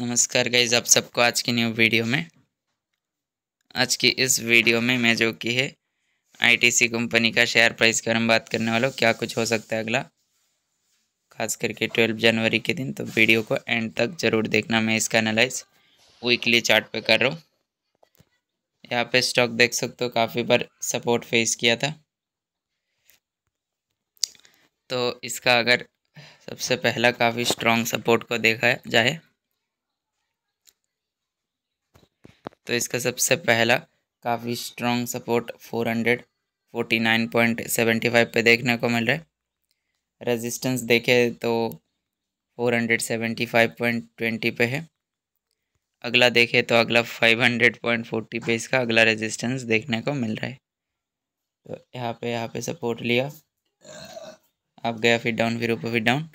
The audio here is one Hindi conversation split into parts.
नमस्कार गाइज आप सबको आज की न्यू वीडियो में आज की इस वीडियो में मैं जो की है आईटीसी कंपनी का शेयर प्राइस के बारे में बात करने वाला हूँ क्या कुछ हो सकता है अगला खास करके ट्वेल्व जनवरी के दिन तो वीडियो को एंड तक ज़रूर देखना मैं इसका एनालाइज वीकली चार्ट पे कर रहा हूँ यहाँ पे स्टॉक देख सकते हो काफ़ी बार सपोर्ट फेस किया था तो इसका अगर सबसे पहला काफ़ी स्ट्रॉन्ग सपोर्ट को देखा जाए तो इसका सबसे पहला काफ़ी strong support four hundred forty nine point seventy five पर देखने को मिल रहा है रेजिस्टेंस देखे तो four hundred seventy five point twenty पे है अगला देखे तो अगला फाइव हंड्रेड पॉइंट फोर्टी पे इसका अगला रेजिस्टेंस देखने को मिल रहा है तो यहाँ पे यहाँ पे सपोर्ट लिया आप गया फिर डाउन फिर ऊपर फिर डाउन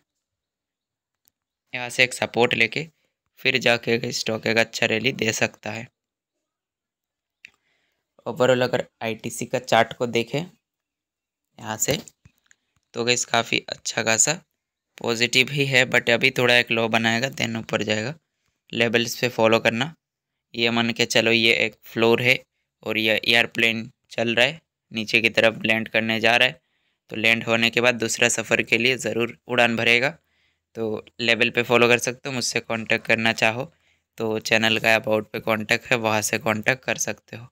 यहाँ से एक सपोर्ट लेके फिर जाके स्टॉक एक अच्छा रैली दे सकता है ओवरऑल अगर आईटीसी का चार्ट को देखें यहाँ से तो गई काफ़ी अच्छा खासा पॉजिटिव ही है बट अभी थोड़ा एक लो बनाएगा देन ऊपर जाएगा लेवल्स पे फॉलो करना ये मान के चलो ये एक फ्लोर है और ये एयरप्लेन चल रहा है नीचे की तरफ लैंड करने जा रहा है तो लैंड होने के बाद दूसरा सफ़र के लिए ज़रूर उड़ान भरेगा तो लेवल पे फॉलो कर सकते हो मुझसे कांटेक्ट करना चाहो तो चैनल का अबाउट पे कांटेक्ट है वहाँ से कांटेक्ट कर सकते हो